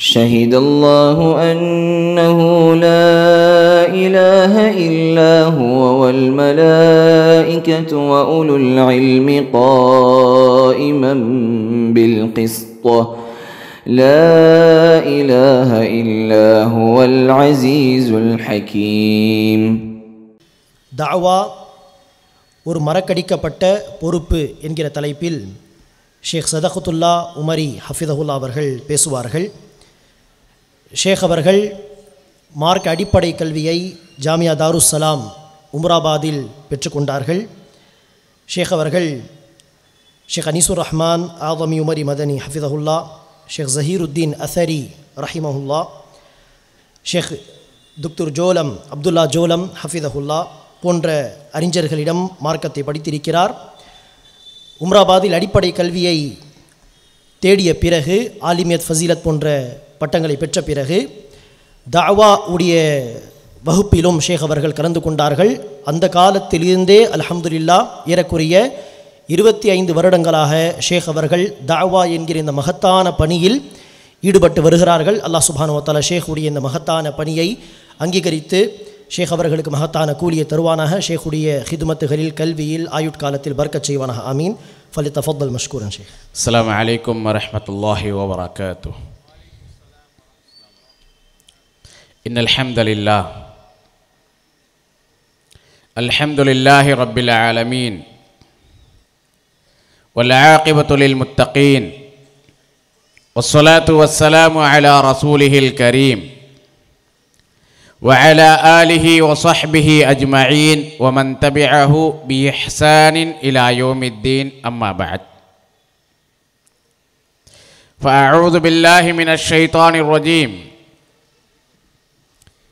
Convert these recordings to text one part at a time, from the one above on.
شهد الله أنه لا إله إلا هو والملائكة وأولو العلم قائما بالقسط لا إله إلا هو العزيز الحكيم دعوة ஒரு மரக்கடிக்கப்பட்ட பொறுப்பு என்கிற தலைப்பில் ஷேக் சதகுத்துல்லா உமரி ஹஃபிதகுல்லா அவர்கள் பேசுவார்கள் ஷேக் அவர்கள் மார்க் அடிப்படை கல்வியை ஜாமியா தாருசலாம் உம்ராபாதில் பெற்றுக்கொண்டார்கள் ஷேக் அவர்கள் ஷேக் அனிசுர் ரஹ்மான் ஆவமி உமரி மதனி ஹஃபிதஹுல்லா ஷேக் ஜஹீருத்தீன் அசரி ரஹிமஹுல்லா ஷேக் துக்துர் ஜோலம் அப்துல்லா ஜோலம் ஹஃபிதஹுல்லா போன்ற அறிஞர்களிடம் மார்க்கத்தை படித்திருக்கிறார் உம்ராபாதில் அடிப்படை கல்வியை தேடிய பிறகு ஆலிமியத் ஃபசீலத் போன்ற பட்டங்களை பெற்ற பிறகு தாவா உடைய வகுப்பிலும் ஷேக் அவர்கள் கலந்து கொண்டார்கள் அந்த காலத்திலிருந்தே அலமதுல்லா ஏறக்குரிய இருபத்தி ஐந்து வருடங்களாக ஷேக் அவர்கள் தாவா என்கிற இந்த மகத்தான பணியில் ஈடுபட்டு வருகிறார்கள் அல்லாஹ் சுபானுவத்தாலா ஷேக் உடைய இந்த மகத்தான பணியை அங்கீகரித்து ஷேக் அவர்களுக்கு மகத்தான கூலியை தருவானாக ஷேக்குடைய ஹிதுமத்துகளில் கல்வியில் ஆயுட்காலத்தில் பர்க்கச் செய்வானாக ஆமீன் ஃபலி தஃபல் மஷ்கூரன் ஷேக் அலாம் வலைக்கம் வரமத்துல்லாஹி வபரகாத்தூ إن الحمد لله الحمد لله رب العالمين والعاقبة للمتقين والصلاة والسلام على رسوله الكريم وعلى آله وصحبه أجمعين ومن تبعه بإحسان إلى يوم الدين أما بعد فأعوذ بالله من الشيطان الرجيم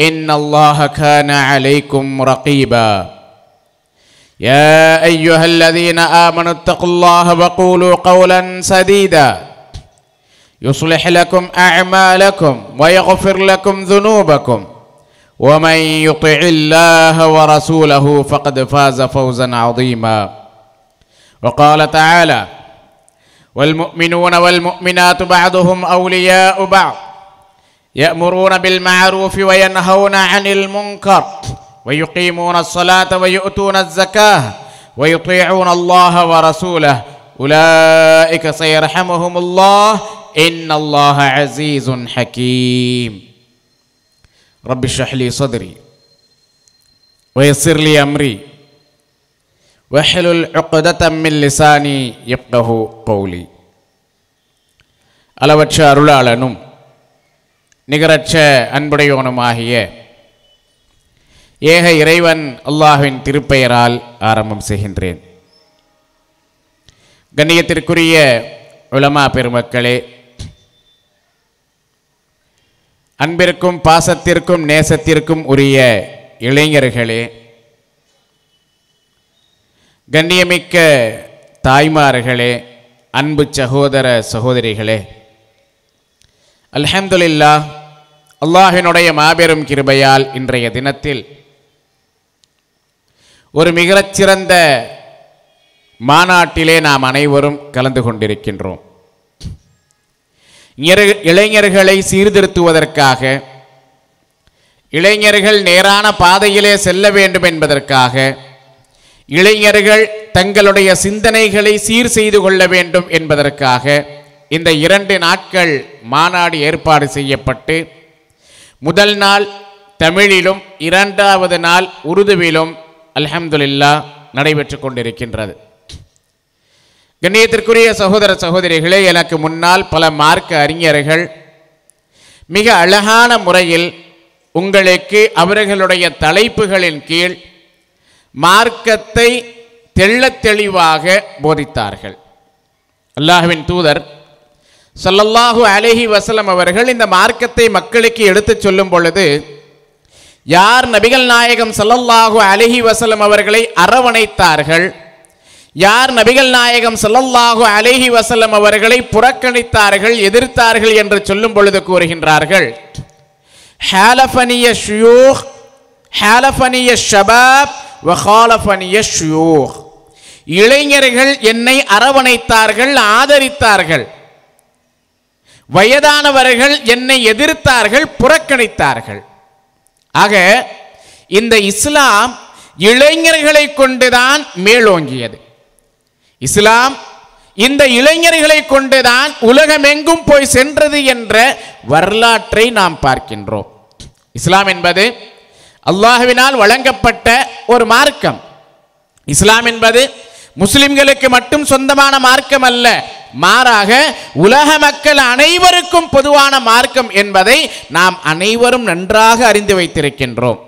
ان الله كان عليكم رقيبا يا ايها الذين امنوا اتقوا الله وقولوا قولا سديدا يصلح لكم اعمالكم ويغفر لكم ذنوبكم ومن يطع الله ورسوله فقد فاز فوزا عظيما وقال تعالى والمؤمنون والمؤمنات بعضهم اولياء بعض يأمرون بالمعروف وينهون عن المنكر ويقيمون الصلاة ويؤتون الزكاة ويطيعون الله ورسوله أولئك سيرحمهم الله إن الله عزيز حكيم رب اشرح لي صدري ويسر لي أمري واحلل عقدة من لساني يفقه قولي ألا وتشارلالنم நிகரற்ற அன்புடையவனுமாகிய ஏக இறைவன் அல்லாஹுவின் திருப்பெயரால் ஆரம்பம் செய்கின்றேன் கண்ணியத்திற்குரிய உலமா பெருமக்களே அன்பிற்கும் பாசத்திற்கும் நேசத்திற்கும் உரிய இளைஞர்களே கண்ணியமிக்க தாய்மார்களே அன்பு சகோதர சகோதரிகளே அலமதுல்லா அல்லாஹினுடைய மாபெரும் கிருபையால் இன்றைய தினத்தில் ஒரு மிகச்சிறந்த மாநாட்டிலே நாம் அனைவரும் கலந்து கொண்டிருக்கின்றோம் இளைஞர்களை சீர்திருத்துவதற்காக இளைஞர்கள் நேரான பாதையிலே செல்ல வேண்டும் என்பதற்காக இளைஞர்கள் தங்களுடைய சிந்தனைகளை சீர் செய்து கொள்ள வேண்டும் என்பதற்காக இந்த இரண்டு நாட்கள் மாநாடு ஏற்பாடு செய்யப்பட்டு முதல் நாள் தமிழிலும் இரண்டாவது நாள் உருதுவிலும் அலமதுல்லா நடைபெற்று கொண்டிருக்கின்றது கண்ணியத்திற்குரிய சகோதர சகோதரிகளே எனக்கு முன்னால் பல மார்க்க அறிஞர்கள் மிக அழகான முறையில் உங்களுக்கு அவர்களுடைய தலைப்புகளின் கீழ் மார்க்கத்தை தெள்ள தெளிவாக போதித்தார்கள் அல்லாஹுவின் தூதர் சல்லல்லாஹு அலஹி வசலம் அவர்கள் இந்த மார்க்கத்தை மக்களுக்கு எடுத்துச் சொல்லும் பொழுது யார் நபிகள் நாயகம் சல்லல்லாஹு அலஹி வசலம் அவர்களை அரவணைத்தார்கள் யார் நபிகள் நாயகம் சல்லல்லாஹு அலஹி வசலம் அவர்களை புறக்கணித்தார்கள் எதிர்த்தார்கள் என்று சொல்லும் பொழுது கூறுகின்றார்கள் ஹாலஃபனிய வஹாலஃபனிய இளைஞர்கள் என்னை அரவணைத்தார்கள் ஆதரித்தார்கள் வயதானவர்கள் என்னை எதிர்த்தார்கள் புறக்கணித்தார்கள் ஆக இந்த இஸ்லாம் இளைஞர்களை கொண்டுதான் மேலோங்கியது இஸ்லாம் இந்த இளைஞர்களை கொண்டுதான் உலகமெங்கும் போய் சென்றது என்ற வரலாற்றை நாம் பார்க்கின்றோம் இஸ்லாம் என்பது அல்லாஹுவினால் வழங்கப்பட்ட ஒரு மார்க்கம் இஸ்லாம் என்பது முஸ்லிம்களுக்கு மட்டும் சொந்தமான மார்க்கம் அல்ல மாறாக உலக மக்கள் அனைவருக்கும் பொதுவான மார்க்கம் என்பதை நாம் அனைவரும் நன்றாக அறிந்து வைத்திருக்கின்றோம்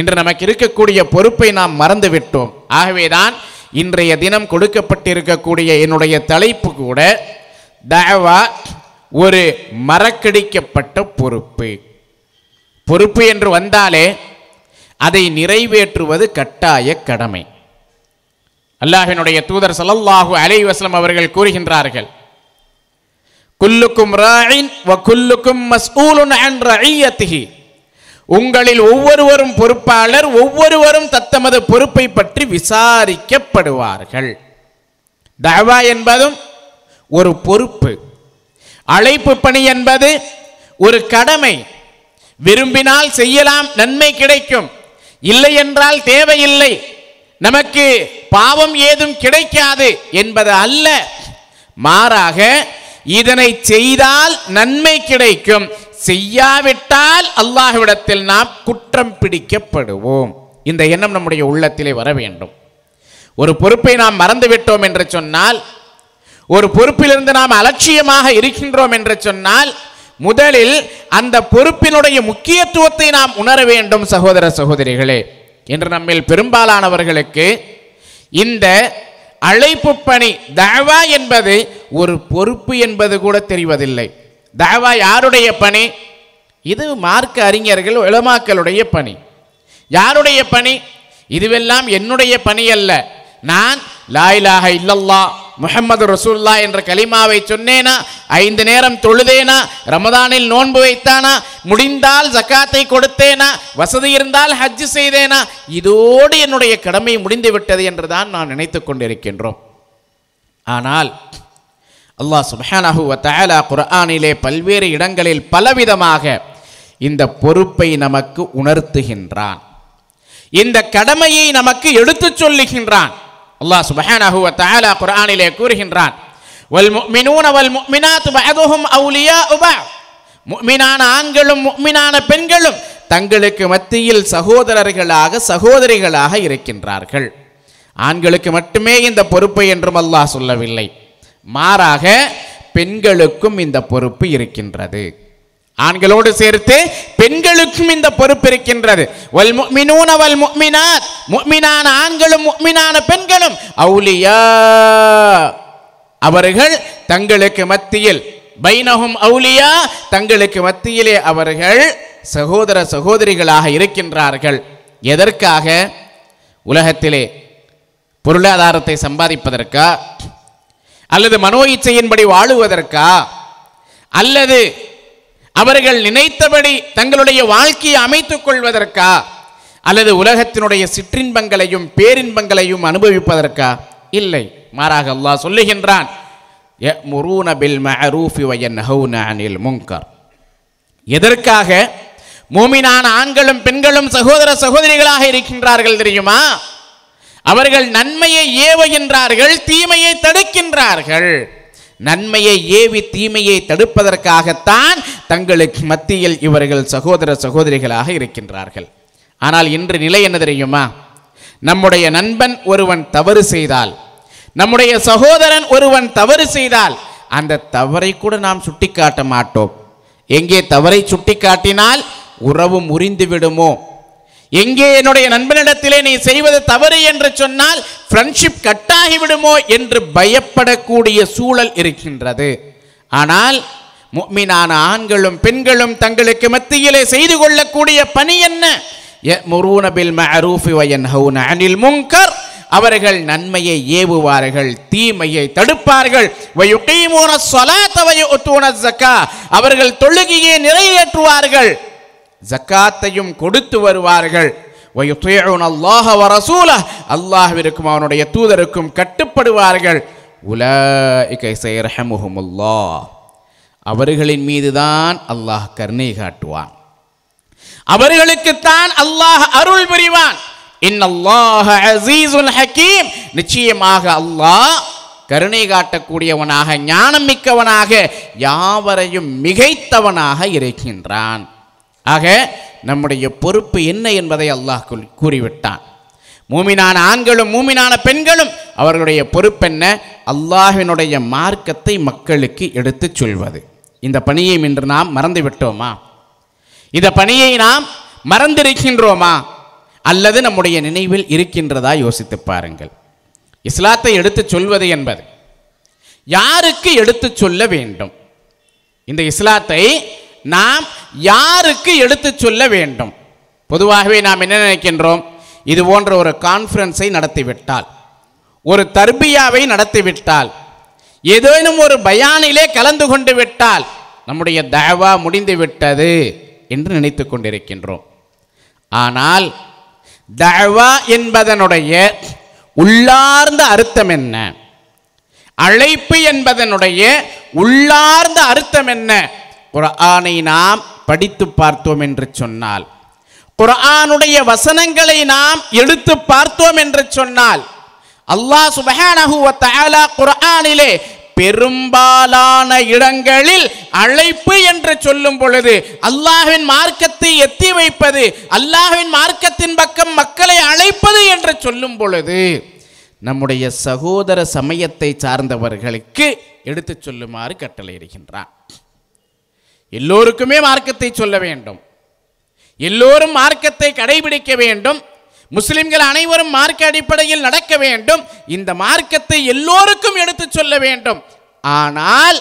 இன்று நமக்கு இருக்கக்கூடிய பொறுப்பை நாம் மறந்துவிட்டோம் ஆகவேதான் இன்றைய தினம் கொடுக்கப்பட்டிருக்கக்கூடிய என்னுடைய தலைப்பு கூட தயவா ஒரு மறக்கடிக்கப்பட்ட பொறுப்பு பொறுப்பு என்று வந்தாலே அதை நிறைவேற்றுவது கட்டாய கடமை அல்லாஹினுடைய தூதர் சலல்லாஹு அலை வஸ்லம் அவர்கள் கூறுகின்றார்கள் குல்லுக்கும் வ குல்லுக்கும் உங்களில் ஒவ்வொருவரும் பொறுப்பாளர் ஒவ்வொருவரும் தத்தமது பொறுப்பை பற்றி விசாரிக்கப்படுவார்கள் தவா என்பதும் ஒரு பொறுப்பு அழைப்பு பணி என்பது ஒரு கடமை விரும்பினால் செய்யலாம் நன்மை கிடைக்கும் இல்லை என்றால் தேவையில்லை நமக்கு பாவம் ஏதும் கிடைக்காது என்பது அல்ல மாறாக இதனை செய்தால் நன்மை கிடைக்கும் செய்யாவிட்டால் அல்லாஹ்விடத்தில் நாம் குற்றம் பிடிக்கப்படுவோம் இந்த எண்ணம் நம்முடைய உள்ளத்திலே வர வேண்டும் ஒரு பொறுப்பை நாம் மறந்துவிட்டோம் என்று சொன்னால் ஒரு பொறுப்பிலிருந்து நாம் அலட்சியமாக இருக்கின்றோம் என்று சொன்னால் முதலில் அந்த பொறுப்பினுடைய முக்கியத்துவத்தை நாம் உணர வேண்டும் சகோதர சகோதரிகளே என்று நம்மில் பெரும்பாலானவர்களுக்கு இந்த அழைப்பு பணி தாவா என்பது ஒரு பொறுப்பு என்பது கூட தெரிவதில்லை தாவா யாருடைய பணி இது மார்க்க அறிஞர்கள் இளமாக்களுடைய பணி யாருடைய பணி இதுவெல்லாம் என்னுடைய பணி அல்ல நான் லாயிலாக இல்லல்லா முஹம்மது ரசூல்லா என்ற கலிமாவை சொன்னேனா ஐந்து நேரம் தொழுதேனா ரமதானில் நோன்பு வைத்தானா முடிந்தால் ஜக்காத்தை கொடுத்தேனா வசதி இருந்தால் ஹஜ்ஜு செய்தேனா இதோடு என்னுடைய கடமை முடிந்து விட்டது என்றுதான் நான் நினைத்து கொண்டிருக்கின்றோம் ஆனால் அல்லாஹ் சுபஹானஹு வத்தாலா குர்ஆனிலே பல்வேறு இடங்களில் பலவிதமாக இந்த பொறுப்பை நமக்கு உணர்த்துகின்றான் இந்த கடமையை நமக்கு எடுத்துச் சொல்லுகின்றான் அல்லாஹ் சுபஹானஹு வ தஆலா குர்ஆனிலே கூறுகின்றான் வல் முஃமினூன வல் முஃமினாத் பஅதுஹும் அவுலியா உபா முஃமினான ஆண்களும் முஃமினான பெண்களும் தங்களுக்கு மத்தியில் சகோதரர்களாக சகோதரிகளாக இருக்கின்றார்கள் ஆண்களுக்கு மட்டுமே இந்த பொறுப்பு என்றும் அல்லாஹ் சொல்லவில்லை மாறாக பெண்களுக்கும் இந்த பொறுப்பு இருக்கின்றது ஆண்களோடு சேர்த்து பெண்களுக்கும் இந்த பொறுப்பு இருக்கின்றது வல் முக்மினூன வல் முக்மினான ஆண்களும் முக்மினான பெண்களும் அவுலியா அவர்கள் தங்களுக்கு மத்தியில் பைனகும் அவுலியா தங்களுக்கு மத்தியிலே அவர்கள் சகோதர சகோதரிகளாக இருக்கின்றார்கள் எதற்காக உலகத்திலே பொருளாதாரத்தை சம்பாதிப்பதற்கா அல்லது மனோ இச்சையின்படி வாழுவதற்கா அல்லது அவர்கள் நினைத்தபடி தங்களுடைய வாழ்க்கையை அமைத்துக் கொள்வதற்கா அல்லது உலகத்தினுடைய சிற்றின்பங்களையும் பேரின்பங்களையும் அனுபவிப்பதற்கா இல்லை மாறாக அல்லாஹ் சொல்லுகின்றான் எதற்காக மூமினான ஆண்களும் பெண்களும் சகோதர சகோதரிகளாக இருக்கின்றார்கள் தெரியுமா அவர்கள் நன்மையை ஏவுகின்றார்கள் தீமையை தடுக்கின்றார்கள் நன்மையை ஏவி தீமையை தடுப்பதற்காகத்தான் தங்களுக்கு மத்தியில் இவர்கள் சகோதர சகோதரிகளாக இருக்கின்றார்கள் ஆனால் இன்று நிலை என்ன தெரியுமா நம்முடைய நண்பன் ஒருவன் தவறு செய்தால் நம்முடைய சகோதரன் ஒருவன் தவறு செய்தால் அந்த தவறை கூட நாம் சுட்டிக்காட்ட மாட்டோம் எங்கே தவறை சுட்டிக்காட்டினால் உறவு முறிந்து விடுமோ எங்கே என்னுடைய நண்பனிடத்திலே நீ செய்வது தவறு என்று சொன்னால் ஃப்ரெண்ட்ஷிப் கட்டாகி விடுமோ என்று பயப்படக்கூடிய சூழல் இருக்கின்றது ஆனால் மீனான ஆண்களும் பெண்களும் தங்களுக்கு மத்தியிலே செய்து கொள்ளக்கூடிய பணி என்ன அனில் முங்கர் அவர்கள் நன்மையை ஏவுவார்கள் தீமையை தடுப்பார்கள் அவர்கள் தொழுகையை நிறைவேற்றுவார்கள் ஜக்காத்தையும் கொடுத்து வருவார்கள் அல்லாஹ வரசூல அல்லாஹிற்கும் அவனுடைய தூதருக்கும் கட்டுப்படுவார்கள் உலகமுகுமுல்லா அவர்களின் மீதுதான் அல்லாஹ் கருணை காட்டுவான் அவர்களுக்குத்தான் அல்லாஹ் அருள் புரிவான் ஹக்கீம் நிச்சயமாக அல்லாஹ் கருணை காட்டக்கூடியவனாக ஞானம் மிக்கவனாக யாவரையும் மிகைத்தவனாக இருக்கின்றான் ஆக நம்முடைய பொறுப்பு என்ன என்பதை அல்லாஹ் கூறிவிட்டான் மூமினான ஆண்களும் மூமினான பெண்களும் அவர்களுடைய பொறுப்பென்ன அல்லாஹினுடைய மார்க்கத்தை மக்களுக்கு எடுத்துச் சொல்வது இந்த பணியை இன்று நாம் மறந்துவிட்டோமா இந்த பணியை நாம் மறந்திருக்கின்றோமா அல்லது நம்முடைய நினைவில் இருக்கின்றதா யோசித்து பாருங்கள் இஸ்லாத்தை எடுத்துச் சொல்வது என்பது யாருக்கு எடுத்துச் சொல்ல வேண்டும் இந்த இஸ்லாத்தை நாம் யாருக்கு எடுத்து சொல்ல வேண்டும் பொதுவாகவே நாம் என்ன நினைக்கின்றோம் இது போன்ற ஒரு கான்ஃபரன்ஸை நடத்திவிட்டால் ஒரு தர்பியாவை நடத்திவிட்டால் ஏதேனும் ஒரு பயானிலே கலந்து கொண்டு விட்டால் நம்முடைய தயவா முடிந்து விட்டது என்று நினைத்து கொண்டிருக்கின்றோம் ஆனால் தயவா என்பதனுடைய உள்ளார்ந்த அர்த்தம் என்ன அழைப்பு என்பதனுடைய உள்ளார்ந்த அர்த்தம் என்ன குரானை நாம் படித்து பார்த்தோம் என்று சொன்னால் குரானுடைய வசனங்களை நாம் எடுத்து பார்த்தோம் என்று சொன்னால் அல்லாஹ் சுபஹானஹுவத்தாலா குரானிலே பெரும்பாலான இடங்களில் அழைப்பு என்று சொல்லும் பொழுது அல்லாஹின் மார்க்கத்தை எத்தி வைப்பது அல்லாஹின் மார்க்கத்தின் பக்கம் மக்களை அழைப்பது என்று சொல்லும் பொழுது நம்முடைய சகோதர சமயத்தை சார்ந்தவர்களுக்கு எடுத்துச் சொல்லுமாறு கட்டளையிடுகின்றான் எல்லோருக்குமே மார்க்கத்தை சொல்ல வேண்டும் எல்லோரும் மார்க்கத்தை கடைபிடிக்க வேண்டும் முஸ்லிம்கள் அனைவரும் மார்க்க அடிப்படையில் நடக்க வேண்டும் இந்த மார்க்கத்தை எல்லோருக்கும் எடுத்து சொல்ல வேண்டும் ஆனால்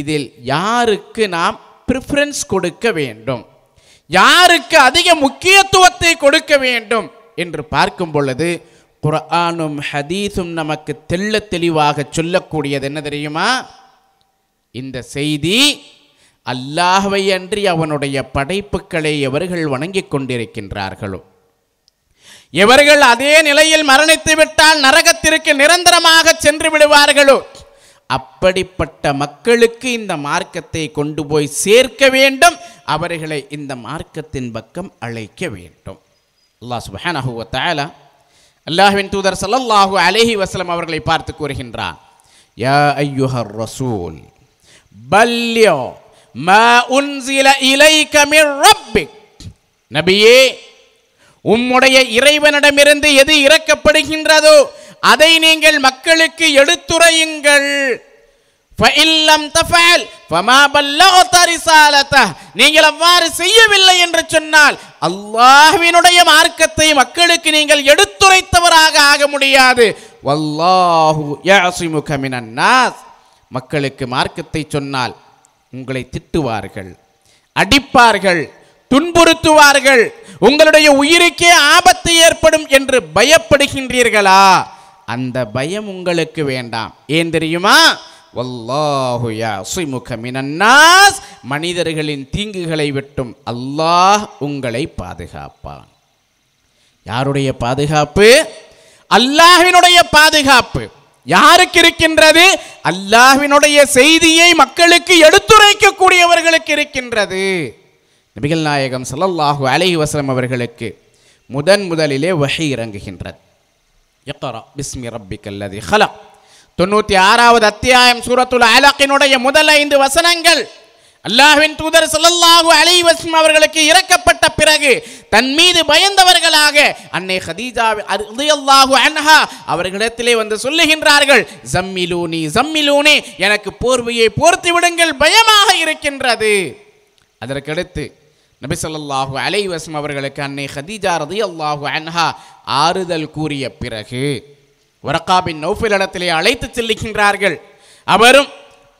இதில் யாருக்கு நாம் ப்ரிஃபரன்ஸ் கொடுக்க வேண்டும் யாருக்கு அதிக முக்கியத்துவத்தை கொடுக்க வேண்டும் என்று பார்க்கும் பொழுது குரானும் ஹதீஸும் நமக்கு தெள்ள தெளிவாக சொல்லக்கூடியது என்ன தெரியுமா இந்த செய்தி அல்லாஹவை அவனுடைய படைப்புகளை எவர்கள் வணங்கிக் கொண்டிருக்கின்றார்களோ எவர்கள் அதே நிலையில் மரணித்து விட்டால் நரகத்திற்கு நிரந்தரமாக சென்று விடுவார்களோ அப்படிப்பட்ட மக்களுக்கு இந்த மார்க்கத்தை கொண்டு போய் சேர்க்க வேண்டும் அவர்களை இந்த மார்க்கத்தின் பக்கம் அழைக்க வேண்டும் அல்லாஹ் சுபஹானஹுவ தாலா அல்லாஹ்வின் தூதர் சல்லல்லாஹு அலேஹி வசலம் அவர்களை பார்த்து கூறுகின்றார் யா ஐயுஹர் ரசூல் பல்யோ மா உன்சில இலை ரப்பிக் நபியே உம்முடைய இறைவனிடமிருந்து எது இறக்கப்படுகின்றதோ அதை நீங்கள் மக்களுக்கு எடுத்துரையுங்கள் நீங்கள் அவ்வாறு செய்யவில்லை என்று சொன்னால் அல்லாஹ்வினுடைய மார்க்கத்தை மக்களுக்கு நீங்கள் எடுத்துரைத்தவராக ஆக முடியாது வல்லாஹு மக்களுக்கு மார்க்கத்தை சொன்னால் உங்களை திட்டுவார்கள் அடிப்பார்கள் துன்புறுத்துவார்கள் உங்களுடைய உயிருக்கே ஆபத்து ஏற்படும் என்று பயப்படுகின்றீர்களா அந்த பயம் உங்களுக்கு வேண்டாம் ஏன் தெரியுமா மனிதர்களின் தீங்குகளை விட்டும் அல்லாஹ் உங்களை பாதுகாப்பான் யாருடைய பாதுகாப்பு அல்லாஹினுடைய பாதுகாப்பு யாருக்கு இருக்கின்றது அல்லாஹினுடைய செய்தியை மக்களுக்கு எடுத்துரைக்கக்கூடியவர்களுக்கு இருக்கின்றது நபிகள் நாயகம் சல்லல்லாஹு அலை வசலம் அவர்களுக்கு முதன் முதலிலே வகை இறங்குகின்றது எக்கரா பிஸ்மி ரப்பி ஹலா தொண்ணூற்றி ஆறாவது அத்தியாயம் சூரத்துல அலக்கினுடைய முதல் ஐந்து வசனங்கள் அல்லாஹ்வின் தூதர் சல்லல்லாஹு அலை வஸ்லம் அவர்களுக்கு இறக்கப்பட்ட பிறகு தன் மீது பயந்தவர்களாக அன்னை ஹதீஜா அல்லாஹு அன்ஹா அவர்களிடத்திலே வந்து சொல்லுகின்றார்கள் ஜம்மிலூனி ஜம்மிலூனே எனக்கு போர்வையை போர்த்தி விடுங்கள் பயமாக இருக்கின்றது அதற்கடுத்து நபி சொல்லாஹு அலை வஸ்லம் அவர்களுக்கு அன்னை ஹதீஜா ரதி அல்லாஹு அன்ஹா ஆறுதல் கூறிய பிறகு ஒரக்காபின் நௌஃபில் இடத்திலே அழைத்து செல்லுகின்றார்கள் அவரும்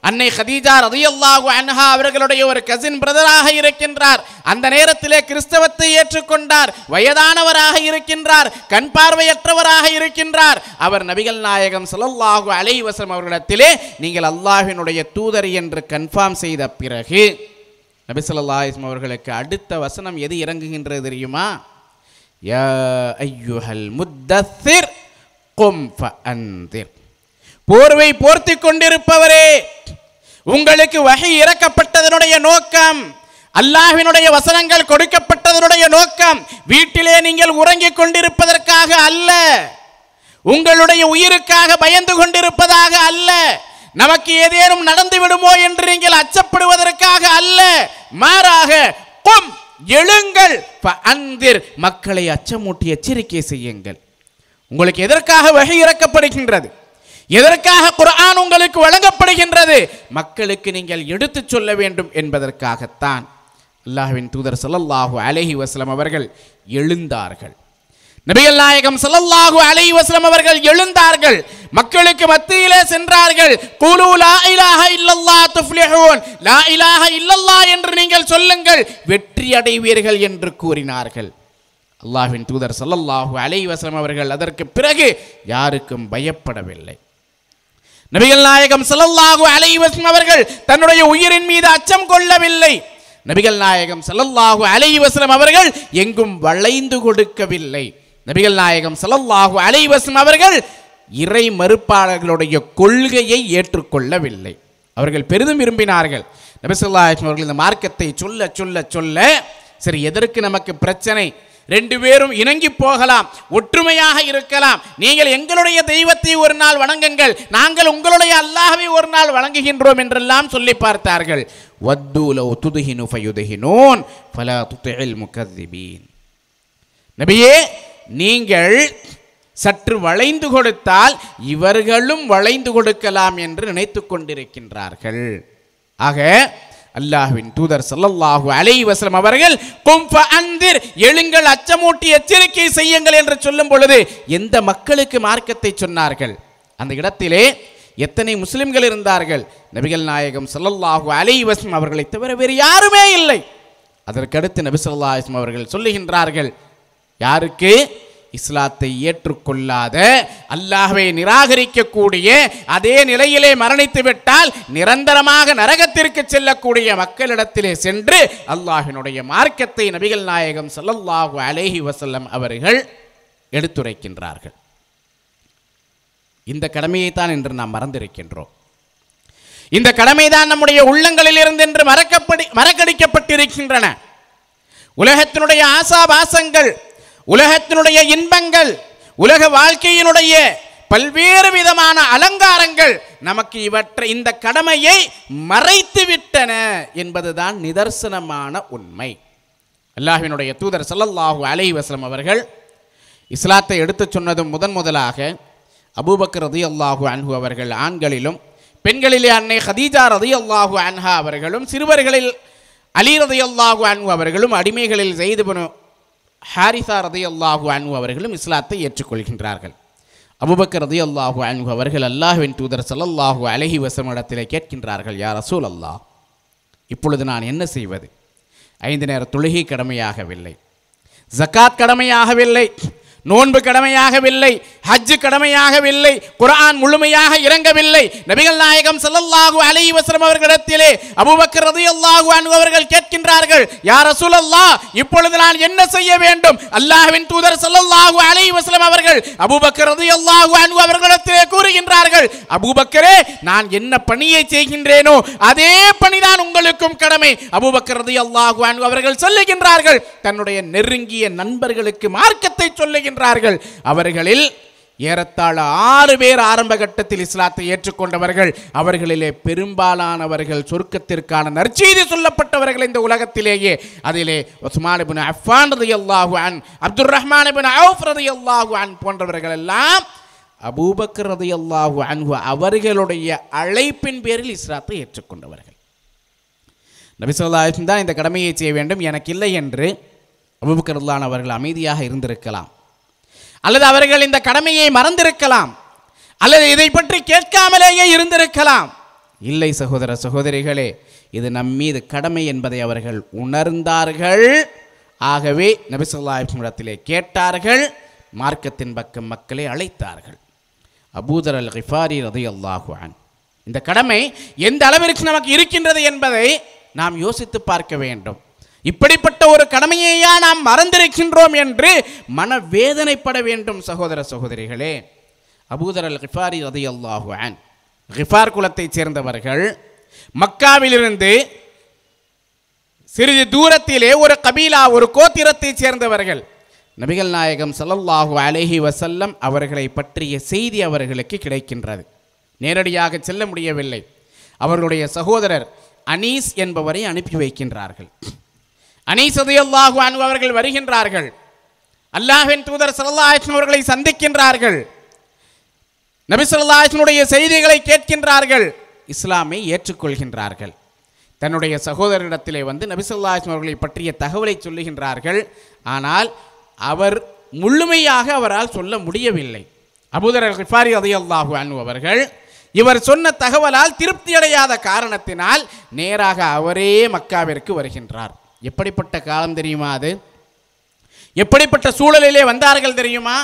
அன்னை ஹதீஜா ரதியல்லாஹு அன்ஹா அவர்களுடைய ஒரு கசின் பிரதராக இருக்கின்றார் அந்த நேரத்திலே கிறிஸ்தவத்தை ஏற்றுக்கொண்டார் வயதானவராக இருக்கின்றார் கண் பார்வையற்றவராக இருக்கின்றார் அவர் நபிகள் நாயகம் சலல்லாஹு அலைவசம் அவர்களிடத்திலே நீங்கள் அல்லாஹினுடைய தூதர் என்று கன்ஃபார்ம் செய்த பிறகு நபி சொல்லா அவர்களுக்கு அடுத்த வசனம் எது இறங்குகின்றது தெரியுமா யா ஐயுஹல் முத்தசிர் கொம் அந்திர் போர்வை போர்த்தி கொண்டிருப்பவரே உங்களுக்கு வகை இறக்கப்பட்டதனுடைய நோக்கம் அல்லாஹினுடைய வசனங்கள் கொடுக்கப்பட்டதனுடைய நோக்கம் வீட்டிலே நீங்கள் உறங்கிக் கொண்டிருப்பதற்காக அல்ல உங்களுடைய உயிருக்காக பயந்து கொண்டிருப்பதாக அல்ல நமக்கு ஏதேனும் நடந்து விடுமோ என்று நீங்கள் அச்சப்படுவதற்காக அல்ல மாறாக கொம் எழுங்கள் அந்திர் மக்களை அச்சமூட்டி எச்சரிக்கை செய்யுங்கள் உங்களுக்கு எதற்காக வகை இறக்கப்படுகின்றது எதற்காக குரான் உங்களுக்கு வழங்கப்படுகின்றது மக்களுக்கு நீங்கள் எடுத்து சொல்ல வேண்டும் என்பதற்காகத்தான் அல்லாஹ்வின் தூதர் சல்லல்லாஹு அலஹி வஸ்லம் அவர்கள் எழுந்தார்கள் நபிகள் நாயகம் சல்லல்லாஹு அலஹி வஸ்லம் அவர்கள் எழுந்தார்கள் மக்களுக்கு மத்தியிலே சென்றார்கள் குலு லா இலாஹ இல்லல்லா துஃப்லிஹூன் லா இலாஹ இல்லல்லா என்று நீங்கள் சொல்லுங்கள் வெற்றி அடைவீர்கள் என்று கூறினார்கள் அல்லாஹ்வின் தூதர் சல்லல்லாஹு அலை வஸ்லம் அவர்கள் அதற்கு பிறகு யாருக்கும் பயப்படவில்லை நபிகள் நாயகம் செல்லல்லாஹு அலைவசம் அவர்கள் தன்னுடைய உயிரின் மீது அச்சம் கொள்ளவில்லை நபிகள் நாயகம் செல்லல்லாஹு அலைவசம் அவர்கள் எங்கும் வளைந்து கொடுக்கவில்லை நபிகள் நாயகம் செல்லல்லாஹு அலைவசம் அவர்கள் இறை மறுப்பாளர்களுடைய கொள்கையை ஏற்றுக்கொள்ளவில்லை அவர்கள் பெரிதும் விரும்பினார்கள் நபிசல்லாஹம் அவர்கள் இந்த மார்க்கத்தை சொல்ல சொல்ல சொல்ல சரி எதற்கு நமக்கு பிரச்சனை ரெண்டு பேரும் இணங்கி போகலாம் ஒற்றுமையாக இருக்கலாம் நீங்கள் எங்களுடைய தெய்வத்தை ஒரு நாள் வணங்குங்கள் நாங்கள் உங்களுடைய அல்லாஹவை ஒரு நாள் வணங்குகின்றோம் என்றெல்லாம் சொல்லி பார்த்தார்கள் வத்தூலோ துதுகினு ஃபயுதுகினோன் பல துத்துகில் முகதிபீன் நபியே நீங்கள் சற்று வளைந்து கொடுத்தால் இவர்களும் வளைந்து கொடுக்கலாம் என்று நினைத்து கொண்டிருக்கின்றார்கள் ஆக அல்லாஹ்வின் தூதர் சல்லல்லாஹு அலை வசலம் அவர்கள் கும்ப அந்திர் எழுங்கள் அச்சமூட்டி எச்சரிக்கை செய்யுங்கள் என்று சொல்லும் பொழுது எந்த மக்களுக்கு மார்க்கத்தை சொன்னார்கள் அந்த இடத்திலே எத்தனை முஸ்லிம்கள் இருந்தார்கள் நபிகள் நாயகம் சல்லல்லாஹு அலை வஸ்லம் அவர்களை தவிர வேறு யாருமே இல்லை அதற்கடுத்து நபி சொல்லா அவர்கள் சொல்லுகின்றார்கள் யாருக்கு இஸ்லாத்தை ஏற்றுக்கொள்ளாத அல்லாஹ்வை நிராகரிக்கக்கூடிய அதே நிலையிலே மரணித்து விட்டால் நிரந்தரமாக நரகத்திற்கு செல்லக்கூடிய மக்களிடத்திலே சென்று அல்லாஹினுடைய மார்க்கத்தை நபிகள் நாயகம் சல்லல்லாஹு அலேஹி வசல்லம் அவர்கள் எடுத்துரைக்கின்றார்கள் இந்த கடமையைத்தான் இன்று நாம் மறந்திருக்கின்றோம் இந்த கடமைதான் நம்முடைய உள்ளங்களில் இருந்து என்று மறக்கப்படி மறக்கடிக்கப்பட்டிருக்கின்றன உலகத்தினுடைய ஆசாபாசங்கள் உலகத்தினுடைய இன்பங்கள் உலக வாழ்க்கையினுடைய பல்வேறு விதமான அலங்காரங்கள் நமக்கு இவற்றை இந்த கடமையை மறைத்து விட்டன என்பதுதான் நிதர்சனமான உண்மை அல்லாஹினுடைய தூதர் சல்லல்லாஹு அலை வஸ்லம் அவர்கள் இஸ்லாத்தை எடுத்துச் சொன்னதும் முதன் முதலாக அபூபக்கர் ரதி அல்லாஹு அன்ஹு அவர்கள் ஆண்களிலும் பெண்களிலே அன்னை ஹதீஜா ரதி அல்லாஹு அன்ஹா அவர்களும் சிறுவர்களில் அலி ரதி அல்லாஹு அன்ஹு அவர்களும் அடிமைகளில் செய்து ஹாரிசா ரதி அல்லாஹு அன்பு அவர்களும் இஸ்லாத்தை ஏற்றுக்கொள்கின்றார்கள் அபுபக்கர் ரதி அல்லாஹு அன்பு அவர்கள் அல்லாஹுவின் தூதர் சல்லல்லாஹு அலஹி வசம் இடத்திலே கேட்கின்றார்கள் யார் அசூல் அல்லாஹ் இப்பொழுது நான் என்ன செய்வது ஐந்து நேர தொழுகை கடமையாகவில்லை ஜக்காத் கடமையாகவில்லை நோன்பு கடமையாகவில்லை ஹஜ்ஜு கடமையாகவில்லை குரான் முழுமையாக இறங்கவில்லை நபிகள் நாயகம் செல்லல்லாகு அலி வசரம் அவர்களிடத்திலே அபுபக்கர் ரதி அல்லாஹு அவர்கள் கேட்கின்றார்கள் யார் அசுல் அல்லாஹ் இப்பொழுது நான் என்ன செய்ய வேண்டும் அல்லாஹ்வின் தூதர் சல்லல்லாஹு அலி வசலம் அவர்கள் அபுபக்கர் ரதி அல்லாஹு அன்பு அவர்களிடத்திலே கூறுகின்றார்கள் அபுபக்கரே நான் என்ன பணியை செய்கின்றேனோ அதே பணிதான் உங்களுக்கும் கடமை அபுபக்கர் ரதி அல்லாஹு அவர்கள் சொல்லுகின்றார்கள் தன்னுடைய நெருங்கிய நண்பர்களுக்கு மார்க்கத்தை சொல்லுகின்ற இருக்கின்றார்கள் அவர்களில் ஏறத்தாழ ஆறு பேர் ஆரம்ப கட்டத்தில் இஸ்லாத்தை ஏற்றுக்கொண்டவர்கள் அவர்களிலே பெரும்பாலானவர்கள் சொர்க்கத்திற்கான நற்செய்தி சொல்லப்பட்டவர்கள் இந்த உலகத்திலேயே அதிலே உஸ்மான் அஃபான் ரதி அல்லாஹுவான் அப்துல் ரஹ்மான் அவுஃப் ரதி அல்லாஹுவான் போன்றவர்கள் எல்லாம் அபூபக்கர் ரதி அல்லாஹு அன்ஹு அவர்களுடைய அழைப்பின் பேரில் இஸ்லாத்தை ஏற்றுக்கொண்டவர்கள் நபிசல்லாஹிம் தான் இந்த கடமையை செய்ய வேண்டும் எனக்கு இல்லை என்று அபூபக்கர் அவர்கள் அமைதியாக இருந்திருக்கலாம் அல்லது அவர்கள் இந்த கடமையை மறந்திருக்கலாம் அல்லது இதை பற்றி கேட்காமலேயே இருந்திருக்கலாம் இல்லை சகோதர சகோதரிகளே இது நம் மீது கடமை என்பதை அவர்கள் உணர்ந்தார்கள் ஆகவே நபிசுல்லாஹிடத்திலே கேட்டார்கள் மார்க்கத்தின் பக்கம் மக்களை அழைத்தார்கள் அபூதர் அல் ஹிஃபாரி ரதி அல்லாஹுவான் இந்த கடமை எந்த அளவிற்கு நமக்கு இருக்கின்றது என்பதை நாம் யோசித்து பார்க்க வேண்டும் இப்படிப்பட்ட ஒரு கடமையையா நாம் மறந்திருக்கின்றோம் என்று மன வேதனைப்பட வேண்டும் சகோதர சகோதரிகளே அபூதர் அல் ஹிஃபாரி ரதி அல்லாஹுவான் ஹிஃபார் குலத்தைச் சேர்ந்தவர்கள் மக்காவிலிருந்து சிறிது தூரத்திலே ஒரு கபீலா ஒரு கோத்திரத்தைச் சேர்ந்தவர்கள் நபிகள் நாயகம் சல்லல்லாஹு அலேஹி வசல்லம் அவர்களை பற்றிய செய்தி அவர்களுக்கு கிடைக்கின்றது நேரடியாக செல்ல முடியவில்லை அவர்களுடைய சகோதரர் அனீஸ் என்பவரை அனுப்பி வைக்கின்றார்கள் அனைசதையல்லாஹு அனு அவர்கள் வருகின்றார்கள் அல்லாஹின் தூதர் சல்லாஹன் அவர்களை சந்திக்கின்றார்கள் நபி சொல்லாஹனுடைய செய்திகளை கேட்கின்றார்கள் இஸ்லாமை ஏற்றுக்கொள்கின்றார்கள் தன்னுடைய சகோதரரிடத்திலே வந்து நபிசல்லாஹன் அவர்களை பற்றிய தகவலை சொல்லுகின்றார்கள் ஆனால் அவர் முழுமையாக அவரால் சொல்ல முடியவில்லை அபுதர் ஹிஃபாரி அதையல்லாஹு அனு அவர்கள் இவர் சொன்ன தகவலால் திருப்தியடையாத காரணத்தினால் நேராக அவரே மக்காவிற்கு வருகின்றார் எப்படிப்பட்ட காலம் தெரியுமா அது எப்படிப்பட்ட சூழலிலே வந்தார்கள் தெரியுமா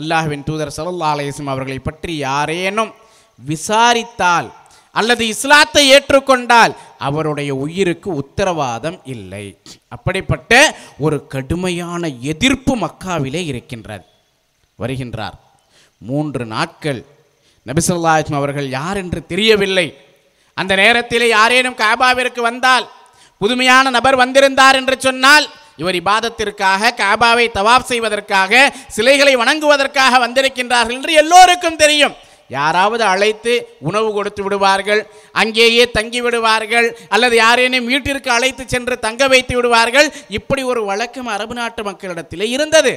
அல்லாஹுவின் தூதர் சல்லா அலேஸ்லம் அவர்களை பற்றி யாரேனும் விசாரித்தால் அல்லது இஸ்லாத்தை ஏற்றுக்கொண்டால் அவருடைய உயிருக்கு உத்தரவாதம் இல்லை அப்படிப்பட்ட ஒரு கடுமையான எதிர்ப்பு மக்காவிலே இருக்கின்றது வருகின்றார் மூன்று நாட்கள் நபிசல்லாஹம் அவர்கள் யார் என்று தெரியவில்லை அந்த நேரத்தில் யாரேனும் காபாவிற்கு வந்தால் புதுமையான நபர் வந்திருந்தார் என்று சொன்னால் இவர் இபாதத்திற்காக காபாவை தவாப் செய்வதற்காக சிலைகளை வணங்குவதற்காக வந்திருக்கின்றார்கள் என்று எல்லோருக்கும் தெரியும் யாராவது அழைத்து உணவு கொடுத்து விடுவார்கள் அங்கேயே தங்கி விடுவார்கள் அல்லது யாரேனும் வீட்டிற்கு அழைத்து சென்று தங்க வைத்து விடுவார்கள் இப்படி ஒரு வழக்கம் அரபு நாட்டு மக்களிடத்தில் இருந்தது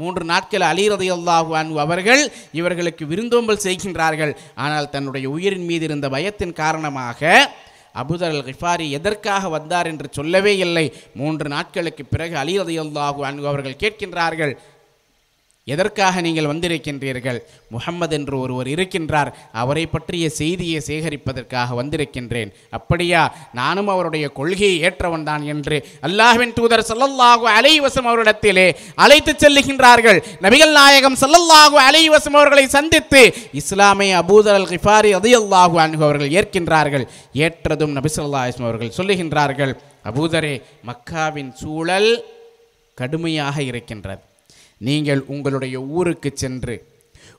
மூன்று நாட்கள் அலிரதை அல்லாஹு அவர்கள் இவர்களுக்கு விருந்தோம்பல் செய்கின்றார்கள் ஆனால் தன்னுடைய உயிரின் மீது இருந்த பயத்தின் காரணமாக அபுதர் அல் கிஃபாரி எதற்காக வந்தார் என்று சொல்லவே இல்லை மூன்று நாட்களுக்கு பிறகு அலி ரதியுல்லாஹு அவர்கள் கேட்கின்றார்கள் எதற்காக நீங்கள் வந்திருக்கின்றீர்கள் முகம்மது என்று ஒருவர் இருக்கின்றார் அவரை பற்றிய செய்தியை சேகரிப்பதற்காக வந்திருக்கின்றேன் அப்படியா நானும் அவருடைய கொள்கையை ஏற்றவன் தான் என்று அல்லாஹின் தூதர் சல்லல்லாஹு அலைவசம் அவரிடத்திலே அழைத்து செல்லுகின்றார்கள் நபிகள் நாயகம் சல்லல்லாஹு அலைவசம் அவர்களை சந்தித்து இஸ்லாமிய அபூதர் அல் கிஃபாரி அல்லாஹு அன்ஹு அவர்கள் ஏற்கின்றார்கள் ஏற்றதும் நபிசல்லா இஸ்லாம் அவர்கள் சொல்லுகின்றார்கள் அபூதரே மக்காவின் சூழல் கடுமையாக இருக்கின்றது நீங்கள் உங்களுடைய ஊருக்கு சென்று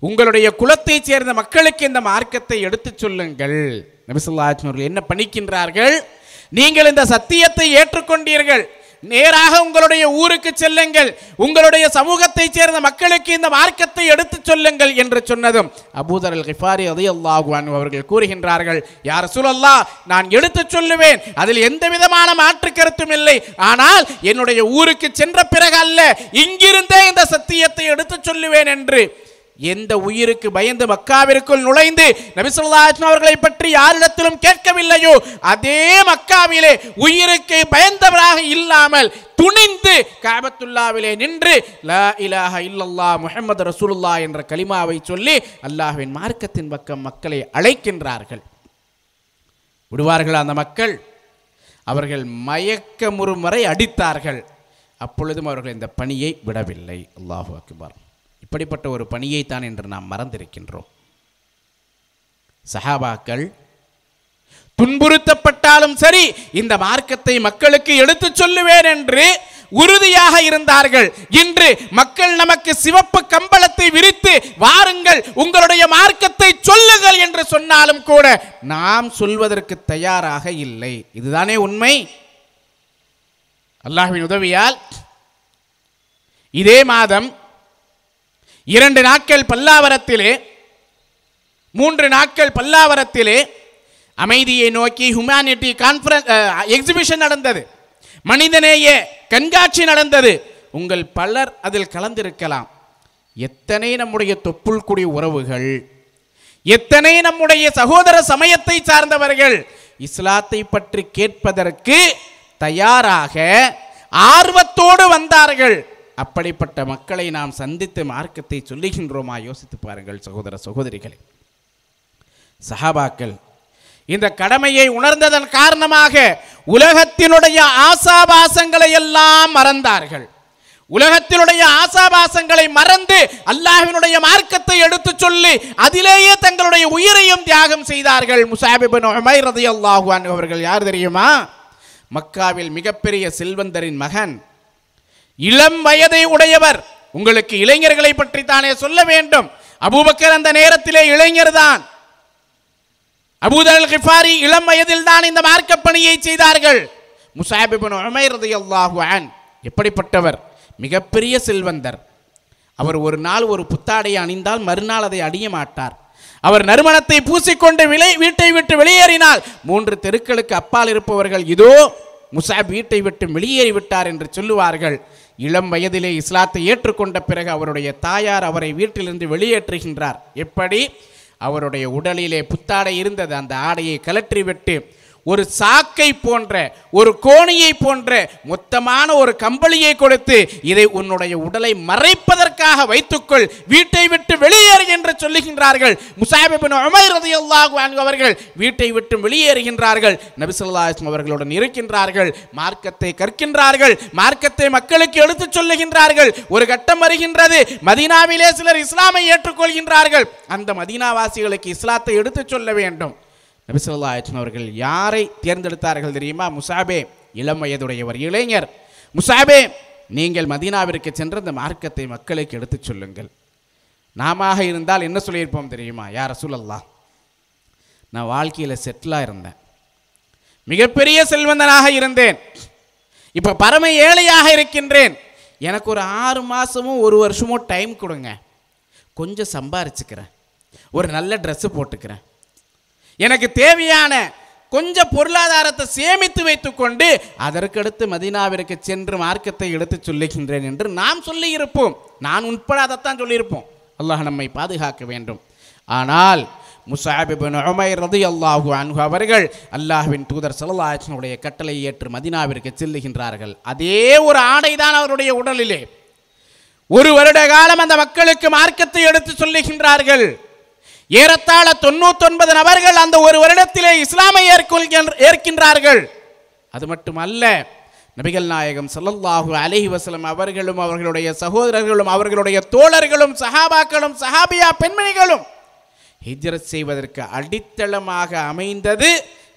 உங்களுடைய குலத்தைச் சேர்ந்த மக்களுக்கு இந்த மார்க்கத்தை எடுத்துச் சொல்லுங்கள் நபிசுல்லா என்ன பண்ணிக்கின்றார்கள் நீங்கள் இந்த சத்தியத்தை ஏற்றுக்கொண்டீர்கள் நேராக உங்களுடைய ஊருக்கு செல்லுங்கள் உங்களுடைய சமூகத்தைச் சேர்ந்த மக்களுக்கு இந்த மார்க்கத்தை எடுத்து சொல்லுங்கள் என்று சொன்னதும் அபூதர் அல் கிஃபாரி அதை அல்லாஹுவான் அவர்கள் கூறுகின்றார்கள் யார் சூழல்லா நான் எடுத்து சொல்லுவேன் அதில் எந்த விதமான மாற்று கருத்தும் இல்லை ஆனால் என்னுடைய ஊருக்கு சென்ற பிறகு அல்ல இங்கிருந்தே இந்த சத்தியத்தை எடுத்து சொல்லுவேன் என்று எந்த உயிருக்கு பயந்து மக்காவிற்குள் நுழைந்து நபிசுல்லாஸ்லாம் அவர்களை பற்றி யாரிடத்திலும் கேட்கவில்லையோ அதே மக்காவிலே உயிருக்கு பயந்தவராக இல்லாமல் துணிந்து காபத்துல்லாவிலே நின்று லா இலாஹ இல்லல்லா முஹம்மது ரசூலுல்லா என்ற கலிமாவை சொல்லி அல்லாஹுவின் மார்க்கத்தின் பக்கம் மக்களை அழைக்கின்றார்கள் விடுவார்கள் அந்த மக்கள் அவர்கள் மயக்கமுறும் வரை அடித்தார்கள் அப்பொழுதும் அவர்கள் இந்த பணியை விடவில்லை அல்லாஹு அக்பார் இப்படிப்பட்ட ஒரு பணியைத்தான் என்று நாம் மறந்திருக்கின்றோம் சஹாபாக்கள் துன்புறுத்தப்பட்டாலும் சரி இந்த மார்க்கத்தை மக்களுக்கு எடுத்து சொல்லுவேன் என்று உறுதியாக இருந்தார்கள் இன்று மக்கள் நமக்கு சிவப்பு கம்பளத்தை விரித்து வாருங்கள் உங்களுடைய மார்க்கத்தை சொல்லுங்கள் என்று சொன்னாலும் கூட நாம் சொல்வதற்கு தயாராக இல்லை இதுதானே உண்மை அல்லாஹின் உதவியால் இதே மாதம் இரண்டு நாட்கள் பல்லாவரத்திலே மூன்று நாட்கள் பல்லாவரத்திலே அமைதியை நோக்கி ஹுமானிட்டி கான்ஃபரன்ஸ் எக்ஸிபிஷன் நடந்தது மனிதநேய கண்காட்சி நடந்தது உங்கள் பலர் அதில் கலந்திருக்கலாம் எத்தனை நம்முடைய தொப்புள் குடி உறவுகள் எத்தனை நம்முடைய சகோதர சமயத்தை சார்ந்தவர்கள் இஸ்லாத்தை பற்றி கேட்பதற்கு தயாராக ஆர்வத்தோடு வந்தார்கள் அப்படிப்பட்ட மக்களை நாம் சந்தித்து மார்க்கத்தை சொல்லுகின்றோமா யோசித்து பாருங்கள் சகோதர சகோதரிகளை சஹாபாக்கள் இந்த கடமையை உணர்ந்ததன் காரணமாக உலகத்தினுடைய ஆசாபாசங்களை எல்லாம் மறந்தார்கள் உலகத்தினுடைய ஆசாபாசங்களை மறந்து அல்லாஹினுடைய மார்க்கத்தை எடுத்து சொல்லி அதிலேயே தங்களுடைய உயிரையும் தியாகம் செய்தார்கள் முசாபிபின் அல்லாஹுவான் அவர்கள் யார் தெரியுமா மக்காவில் மிகப்பெரிய செல்வந்தரின் மகன் இளம் வயதை உடையவர் உங்களுக்கு இளைஞர்களை பற்றி தானே சொல்ல வேண்டும் அபூபக்கர் அந்த நேரத்திலே இளைஞர் தான் அபூதல் கிஃபாரி இளம் வயதில் தான் இந்த மார்க்க பணியை செய்தார்கள் முசாபிபின் எப்படிப்பட்டவர் மிகப்பெரிய செல்வந்தர் அவர் ஒரு நாள் ஒரு புத்தாடை அணிந்தால் மறுநாள் அதை அடிய மாட்டார் அவர் நறுமணத்தை பூசிக்கொண்டு விலை வீட்டை விட்டு வெளியேறினால் மூன்று தெருக்களுக்கு அப்பால் இருப்பவர்கள் இதோ முசாப் வீட்டை விட்டு வெளியேறிவிட்டார் என்று சொல்லுவார்கள் இளம் வயதிலே இஸ்லாத்தை ஏற்றுக்கொண்ட பிறகு அவருடைய தாயார் அவரை வீட்டிலிருந்து வெளியேற்றுகின்றார் எப்படி அவருடைய உடலிலே புத்தாடை இருந்தது அந்த ஆடையை கலற்றிவிட்டு ஒரு சாக்கை போன்ற ஒரு கோணியை போன்ற மொத்தமான ஒரு கம்பளியை கொடுத்து இதை உன்னுடைய உடலை மறைப்பதற்காக வைத்துக்கொள் வீட்டை விட்டு வெளியேறு என்று சொல்லுகின்றார்கள் முசாபிபின் உமர் ரதியல்லாஹு அவர்கள் வீட்டை விட்டு வெளியேறுகின்றார்கள் நபிசல்லா அவர்களுடன் இருக்கின்றார்கள் மார்க்கத்தை கற்கின்றார்கள் மார்க்கத்தை மக்களுக்கு எடுத்துச் சொல்லுகின்றார்கள் ஒரு கட்டம் வருகின்றது மதீனாவிலே சிலர் இஸ்லாமை ஏற்றுக்கொள்கின்றார்கள் அந்த மதினாவாசிகளுக்கு இஸ்லாத்தை எடுத்துச் சொல்ல வேண்டும் நபிசல்லாஹன் அவர்கள் யாரை தேர்ந்தெடுத்தார்கள் தெரியுமா முசாபே இளம் வயதுடையவர் இளைஞர் முசாபே நீங்கள் மதீனாவிற்கு சென்று இந்த மார்க்கத்தை மக்களுக்கு எடுத்துச் சொல்லுங்கள் நாம இருந்தால் என்ன சொல்லியிருப்போம் தெரியுமா யார் சூழல்லா நான் வாழ்க்கையில் செட்டிலாக இருந்தேன் மிகப்பெரிய செல்வந்தனாக இருந்தேன் இப்போ பரம ஏழையாக இருக்கின்றேன் எனக்கு ஒரு ஆறு மாதமும் ஒரு வருஷமும் டைம் கொடுங்க கொஞ்சம் சம்பாரிச்சுக்கிறேன் ஒரு நல்ல ட்ரெஸ்ஸு போட்டுக்கிறேன் எனக்கு தேவையான கொஞ்சம் பொருளாதாரத்தை சேமித்து வைத்துக்கொண்டு அதற்கடுத்து மதினாவிற்கு சென்று மார்க்கத்தை எடுத்து சொல்லுகின்றேன் என்று நாம் சொல்லியிருப்போம் நான் உட்பட அதைத்தான் சொல்லியிருப்போம் அல்லாஹ் நம்மை பாதுகாக்க வேண்டும் ஆனால் முசாபிபின் அல்லாஹு அன்ஹு அவர்கள் அல்லாஹுவின் தூதர் சலாஹினுடைய கட்டளை ஏற்று மதினாவிற்கு செல்லுகின்றார்கள் அதே ஒரு ஆடை தான் அவருடைய உடலிலே ஒரு வருட காலம் அந்த மக்களுக்கு மார்க்கத்தை எடுத்து சொல்லுகின்றார்கள் ஏறத்தாழ தொண்ணூத்தொன்பது நபர்கள் அந்த ஒரு வருடத்திலே இஸ்லாமை ஏற்கின்றார்கள் அது மட்டுமல்ல நபிகள் நாயகம் சல்லல்லாஹு அலஹி வசலம் அவர்களும் அவர்களுடைய சகோதரர்களும் அவர்களுடைய தோழர்களும் சஹாபாக்களும் சஹாபியா பெண்மணிகளும் ஹிஜ்ரத் செய்வதற்கு அடித்தளமாக அமைந்தது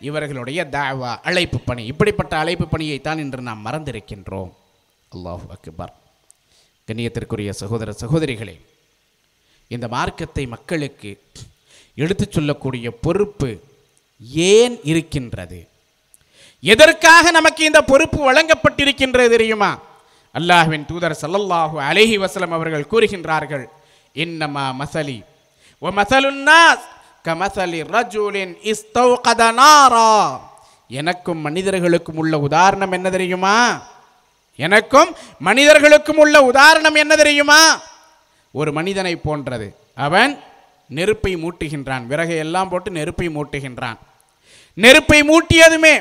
இவர்களுடைய தாவா அழைப்பு பணி இப்படிப்பட்ட அழைப்பு பணியை தான் இன்று நாம் மறந்திருக்கின்றோம் அல்லாஹு அக்பர் கண்ணியத்திற்குரிய சகோதர சகோதரிகளே இந்த மார்க்கத்தை மக்களுக்கு எடுத்துச் சொல்லக்கூடிய பொறுப்பு ஏன் இருக்கின்றது எதற்காக நமக்கு இந்த பொறுப்பு வழங்கப்பட்டிருக்கின்றது தெரியுமா அல்லாஹுவின் தூதர் சல்லல்லாஹு அலேஹி வசலம் அவர்கள் கூறுகின்றார்கள் இன்னமா மசலி ஓ மசலுன்னாஸ் கமசலி ரஜூலின் எனக்கும் மனிதர்களுக்கும் உள்ள உதாரணம் என்ன தெரியுமா எனக்கும் மனிதர்களுக்கும் உள்ள உதாரணம் என்ன தெரியுமா ஒரு மனிதனை போன்றது அவன் நெருப்பை மூட்டுகின்றான் விறகை எல்லாம் போட்டு நெருப்பை மூட்டுகின்றான் நெருப்பை மூட்டியதுமே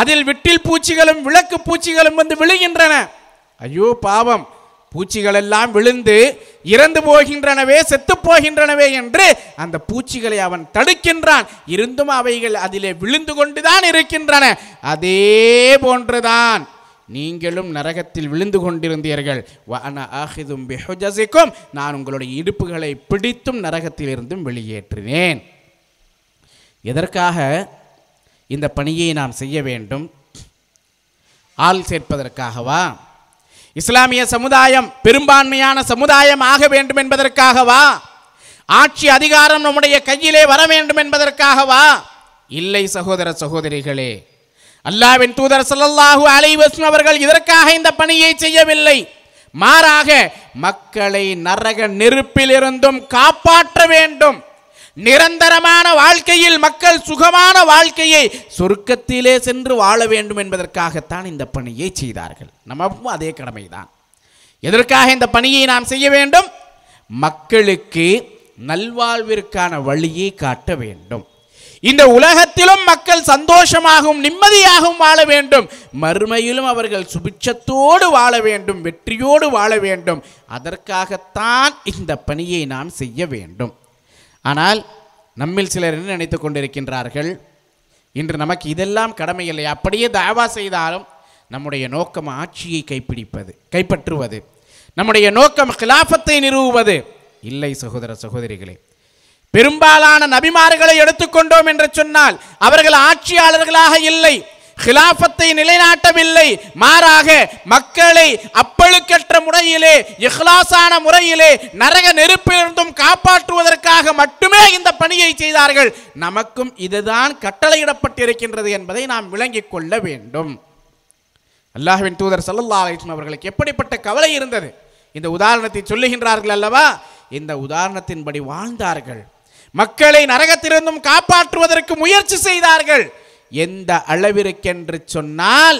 அதில் விட்டில் பூச்சிகளும் விளக்கு பூச்சிகளும் வந்து விழுகின்றன ஐயோ பாவம் பூச்சிகள் எல்லாம் விழுந்து இறந்து போகின்றனவே செத்து போகின்றனவே என்று அந்த பூச்சிகளை அவன் தடுக்கின்றான் இருந்தும் அவைகள் அதிலே விழுந்து கொண்டுதான் இருக்கின்றன அதே போன்றுதான் நீங்களும் நரகத்தில் விழுந்து கொண்டிருந்தீர்கள் வன ஆஹிதும் பிஹுஜசிக்கும் நான் உங்களுடைய இடுப்புகளை பிடித்தும் நரகத்திலிருந்தும் வெளியேற்றினேன் எதற்காக இந்த பணியை நாம் செய்ய வேண்டும் ஆள் சேர்ப்பதற்காகவா இஸ்லாமிய சமுதாயம் பெரும்பான்மையான சமுதாயம் ஆக வேண்டும் என்பதற்காகவா ஆட்சி அதிகாரம் நம்முடைய கையிலே வர வேண்டும் என்பதற்காகவா இல்லை சகோதர சகோதரிகளே அல்லாவின் தூதர் சல்லல்லாஹு அலைவஸ்லம் அவர்கள் இதற்காக இந்த பணியை செய்யவில்லை மாறாக மக்களை நரக நெருப்பிலிருந்தும் காப்பாற்ற வேண்டும் நிரந்தரமான வாழ்க்கையில் மக்கள் சுகமான வாழ்க்கையை சொர்க்கத்திலே சென்று வாழ வேண்டும் என்பதற்காகத்தான் இந்த பணியை செய்தார்கள் நமக்கும் அதே கடமைதான் எதற்காக இந்த பணியை நாம் செய்ய வேண்டும் மக்களுக்கு நல்வாழ்விற்கான வழியை காட்ட வேண்டும் இந்த உலகத்திலும் அவர்கள் சந்தோஷமாகவும் நிம்மதியாகவும் வாழ வேண்டும் மறுமையிலும் அவர்கள் சுபிட்சத்தோடு வாழ வேண்டும் வெற்றியோடு வாழ வேண்டும் அதற்காகத்தான் இந்த பணியை நாம் செய்ய வேண்டும் ஆனால் நம்மில் சிலர் என்ன நினைத்து கொண்டிருக்கின்றார்கள் இன்று நமக்கு இதெல்லாம் கடமை இல்லை அப்படியே தாவா செய்தாலும் நம்முடைய நோக்கம் ஆட்சியை கைப்பிடிப்பது கைப்பற்றுவது நம்முடைய நோக்கம் கிலாபத்தை நிறுவுவது இல்லை சகோதர சகோதரிகளே பெரும்பாலான நபிமார்களை எடுத்துக்கொண்டோம் என்று சொன்னால் அவர்கள் ஆட்சியாளர்களாக இல்லை ஹிலாபத்தை நிலைநாட்டவில்லை மாறாக மக்களை அப்பழுக்கற்ற முறையிலே இஹ்லாசான முறையிலே நரக நெருப்பிலிருந்தும் காப்பாற்றுவதற்காக மட்டுமே இந்த பணியை செய்தார்கள் நமக்கும் இதுதான் கட்டளையிடப்பட்டிருக்கின்றது என்பதை நாம் விளங்கிக் கொள்ள வேண்டும் அல்லாஹுவின் தூதர் சல்லா அலிஸ்லாம் அவர்களுக்கு எப்படிப்பட்ட கவலை இருந்தது இந்த உதாரணத்தை சொல்லுகின்றார்கள் அல்லவா இந்த உதாரணத்தின்படி வாழ்ந்தார்கள் மக்களை நரகத்திலிருந்தும் காப்பாற்றுவதற்கு முயற்சி செய்தார்கள் எந்த அளவிற்கென்று சொன்னால்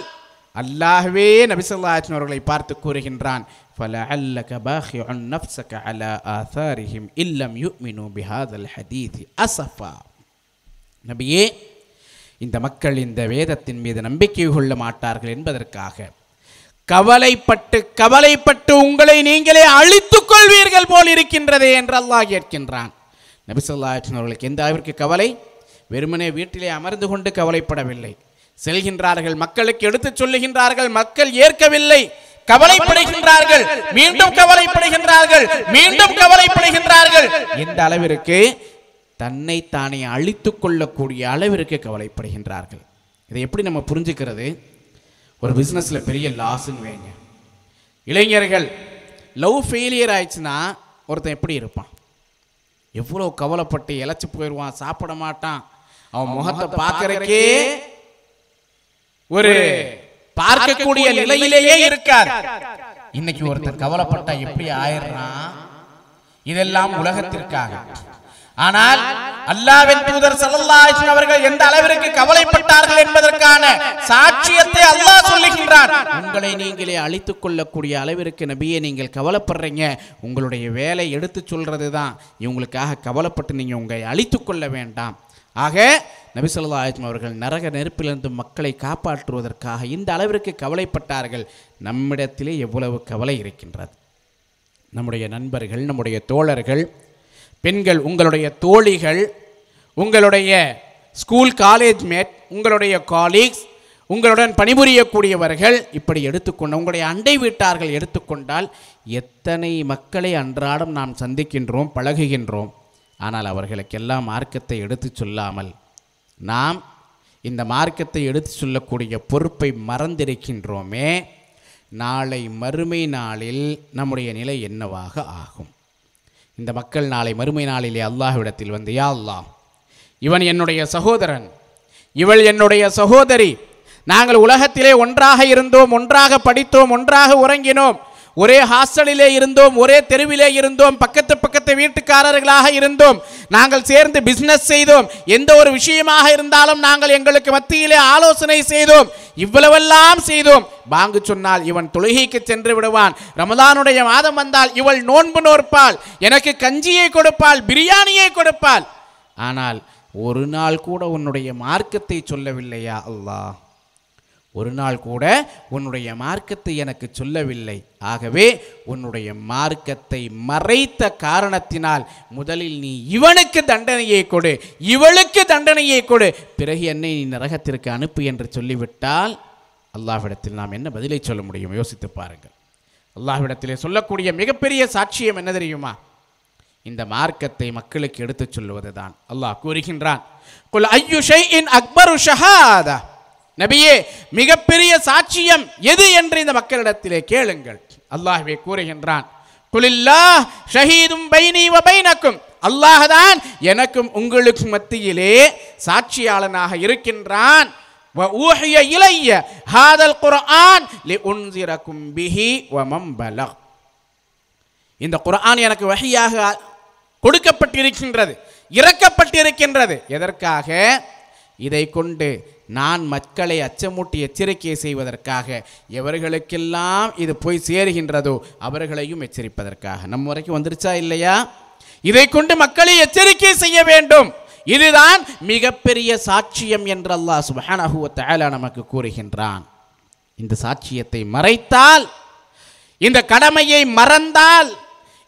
அல்லாஹ்வே நபிசல்லாஹின் அவர்களை பார்த்து கூறுகின்றான் நபியே இந்த மக்கள் இந்த வேதத்தின் மீது நம்பிக்கை கொள்ள மாட்டார்கள் என்பதற்காக கவலைப்பட்டு கவலைப்பட்டு உங்களை நீங்களே அழித்துக் கொள்வீர்கள் போல் இருக்கின்றதே என்று அல்லாஹ் கேட்கின்றான் நபிசல்லாற்றின் அவர்களுக்கு எந்த அளவிற்கு கவலை வெறுமனே வீட்டிலே அமர்ந்து கொண்டு கவலைப்படவில்லை செல்கின்றார்கள் மக்களுக்கு எடுத்துச் சொல்லுகின்றார்கள் மக்கள் ஏற்கவில்லை கவலைப்படுகின்றார்கள் மீண்டும் கவலைப்படுகின்றார்கள் மீண்டும் கவலைப்படுகின்றார்கள் எந்த அளவிற்கு தன்னை தானே அழித்துக் கொள்ளக்கூடிய அளவிற்கு கவலைப்படுகின்றார்கள் இதை எப்படி நம்ம புரிஞ்சுக்கிறது ஒரு பிஸ்னஸில் பெரிய லாஸ்ன்னு வேங்க இளைஞர்கள் லவ் ஃபெயிலியர் ஆயிடுச்சுன்னா ஒருத்தன் எப்படி இருப்பான் எவ்வளோ கவலைப்பட்டு இழைச்சி போயிடுவான் சாப்பிட மாட்டான் அவன் முகத்தை பார்க்கறக்கே ஒரு பார்க்கக்கூடிய நிலையிலேயே இருக்கார் இன்னைக்கு ஒருத்தர் கவலைப்பட்டா எப்படி ஆயிடுறான் இதெல்லாம் உலகத்திற்காக ஆனால் அல்லாவின் தூதர் சல்லல்லாஹு அவர்கள் எந்த அளவிற்கு கவலைப்பட்டார்கள் என்பதற்கான சாட்சியத்தை அல்லாஹ் சொல்லுகின்றார் உங்களை நீங்களே அழித்துக் கொள்ளக்கூடிய அளவிற்கு நபியை நீங்கள் கவலைப்படுறீங்க உங்களுடைய வேலை எடுத்து சொல்றது தான் இவங்களுக்காக கவலைப்பட்டு நீங்கள் உங்களை அழித்து கொள்ள வேண்டாம் ஆக சொல்லா ஆயத்தும் அவர்கள் நரக நெருப்பிலிருந்து மக்களை காப்பாற்றுவதற்காக இந்த அளவிற்கு கவலைப்பட்டார்கள் நம்மிடத்திலே எவ்வளவு கவலை இருக்கின்றது நம்முடைய நண்பர்கள் நம்முடைய தோழர்கள் பெண்கள் உங்களுடைய தோழிகள் உங்களுடைய ஸ்கூல் காலேஜ் மேட் உங்களுடைய காலீக்ஸ் உங்களுடன் பணிபுரியக்கூடியவர்கள் இப்படி எடுத்துக்கொண்ட உங்களுடைய அண்டை வீட்டார்கள் எடுத்துக்கொண்டால் எத்தனை மக்களை அன்றாடம் நாம் சந்திக்கின்றோம் பழகுகின்றோம் ஆனால் அவர்களுக்கெல்லாம் மார்க்கத்தை எடுத்து சொல்லாமல் நாம் இந்த மார்க்கத்தை எடுத்து சொல்லக்கூடிய பொறுப்பை மறந்திருக்கின்றோமே நாளை மறுமை நாளில் நம்முடைய நிலை என்னவாக ஆகும் இந்த மக்கள் நாளை மறுமை நாளிலே அல்லாஹ்விடத்தில் வந்து யா அல்லாஹ் இவன் என்னுடைய சகோதரன் இவள் என்னுடைய சகோதரி நாங்கள் உலகத்திலே ஒன்றாக இருந்தோம் ஒன்றாக படித்தோம் ஒன்றாக உறங்கினோம் ஒரே ஹாஸ்டலிலே இருந்தோம் ஒரே தெருவிலே இருந்தோம் பக்கத்து பக்கத்து வீட்டுக்காரர்களாக இருந்தோம் நாங்கள் சேர்ந்து பிஸ்னஸ் செய்தோம் எந்த ஒரு விஷயமாக இருந்தாலும் நாங்கள் எங்களுக்கு மத்தியிலே ஆலோசனை செய்தோம் இவ்வளவெல்லாம் செய்தோம் பாங்கு சொன்னால் இவன் தொழுகைக்கு சென்று விடுவான் ரமதானுடைய மாதம் வந்தால் இவள் நோன்பு நோற்பாள் எனக்கு கஞ்சியை கொடுப்பாள் பிரியாணியை கொடுப்பாள் ஆனால் ஒரு நாள் கூட உன்னுடைய மார்க்கத்தை சொல்லவில்லையா அல்லாஹ் ஒரு நாள் கூட உன்னுடைய மார்க்கத்தை எனக்கு சொல்லவில்லை ஆகவே உன்னுடைய மார்க்கத்தை மறைத்த காரணத்தினால் முதலில் நீ இவனுக்கு தண்டனையை கொடு இவளுக்கு தண்டனையை கொடு பிறகு என்னை நீ நரகத்திற்கு அனுப்பு என்று சொல்லிவிட்டால் அல்லாஹ்விடத்தில் நாம் என்ன பதிலை சொல்ல முடியும் யோசித்து பாருங்கள் அல்லாஹ்விடத்திலே சொல்லக்கூடிய மிகப்பெரிய சாட்சியம் என்ன தெரியுமா இந்த மார்க்கத்தை மக்களுக்கு எடுத்துச் சொல்லுவதுதான் தான் அல்லாஹ் கூறுகின்றான் குல் ஐயுஷை இன் அக்பரு ஷஹாதா நபியே மிகப்பெரிய சாட்சியம் எது என்று இந்த மக்களிடத்திலே கேளுங்கள் அல்லாஹ்வே கூறுகின்றான் குலில்லா ஷஹீதும் பைனி வ பைனக்கும் அல்லாஹ்தான் எனக்கும் உங்களுக்கும் மத்தியிலே சாட்சியாளனாக இருக்கின்றான் وأوحي إلي هذا القرآن لأنذركم به ومن بلغ இந்த குரான் எனக்கு வகையாக கொடுக்கப்பட்டிருக்கின்றது இறக்கப்பட்டிருக்கின்றது எதற்காக இதை கொண்டு நான் மக்களை அச்சமூட்டி எச்சரிக்கை செய்வதற்காக எவர்களுக்கெல்லாம் இது போய் சேருகின்றதோ அவர்களையும் எச்சரிப்பதற்காக நம்ம வரைக்கும் வந்துருச்சா இல்லையா இதை கொண்டு மக்களை எச்சரிக்கை செய்ய வேண்டும் இதுதான் மிகப்பெரிய சாட்சியம் என்று அல்லாஹ் சுபஹானஹுவ தயாலா நமக்கு கூறுகின்றான் இந்த சாட்சியத்தை மறைத்தால் இந்த கடமையை மறந்தால்